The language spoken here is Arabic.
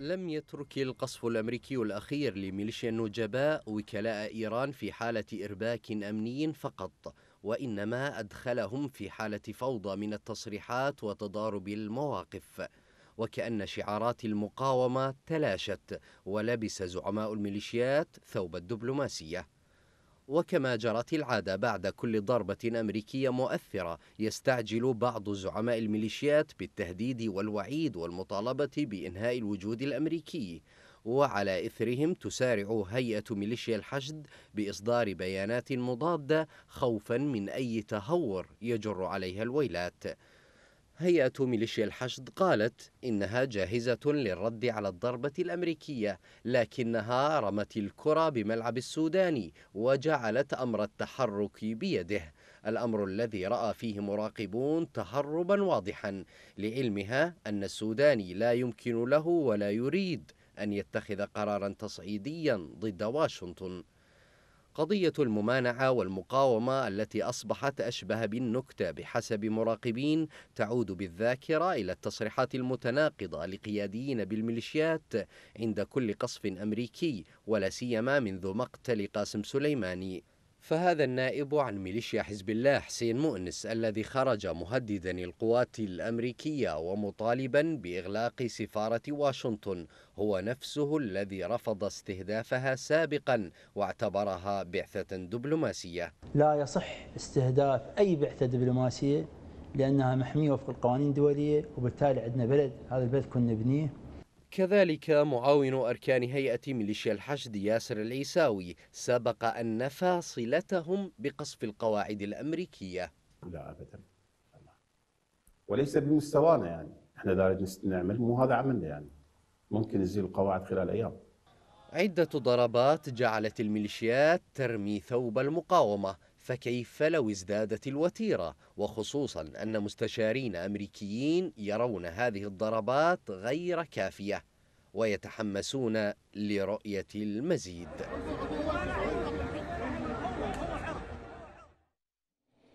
لم يترك القصف الأمريكي الأخير لميليشيا النجباء وكلاء إيران في حالة إرباك أمني فقط وإنما أدخلهم في حالة فوضى من التصريحات وتضارب المواقف وكأن شعارات المقاومة تلاشت ولبس زعماء الميليشيات ثوب الدبلوماسية وكما جرت العادة بعد كل ضربة أمريكية مؤثرة يستعجل بعض زعماء الميليشيات بالتهديد والوعيد والمطالبة بإنهاء الوجود الأمريكي وعلى إثرهم تسارع هيئة ميليشيا الحشد بإصدار بيانات مضادة خوفا من أي تهور يجر عليها الويلات هيئة ميليشيا الحشد قالت إنها جاهزة للرد على الضربة الأمريكية لكنها رمت الكرة بملعب السوداني وجعلت أمر التحرك بيده الأمر الذي رأى فيه مراقبون تهربا واضحا لعلمها أن السوداني لا يمكن له ولا يريد أن يتخذ قرارا تصعيديا ضد واشنطن قضية الممانعة والمقاومة التي أصبحت أشبه بالنكتة بحسب مراقبين تعود بالذاكرة إلى التصريحات المتناقضة لقياديين بالميليشيات عند كل قصف أمريكي ولا سيما منذ مقتل قاسم سليماني فهذا النائب عن ميليشيا حزب الله حسين مؤنس الذي خرج مهددا القوات الامريكيه ومطالبا باغلاق سفاره واشنطن هو نفسه الذي رفض استهدافها سابقا واعتبرها بعثه دبلوماسيه. لا يصح استهداف اي بعثه دبلوماسيه لانها محميه وفق القوانين الدوليه وبالتالي عندنا بلد هذا البلد كنا نبنيه كذلك معاون أركان هيئة ميليشيا الحشد ياسر العيساوي سبق أن نفى صلتهم بقصف القواعد الأمريكية لا أبدا وليس بمستوانا يعني احنا ذلك نعمل مو هذا عملنا يعني ممكن نزيل القواعد خلال أيام عدة ضربات جعلت الميليشيات ترمي ثوب المقاومة فكيف لو ازدادت الوتيرة وخصوصا أن مستشارين أمريكيين يرون هذه الضربات غير كافية ويتحمسون لرؤية المزيد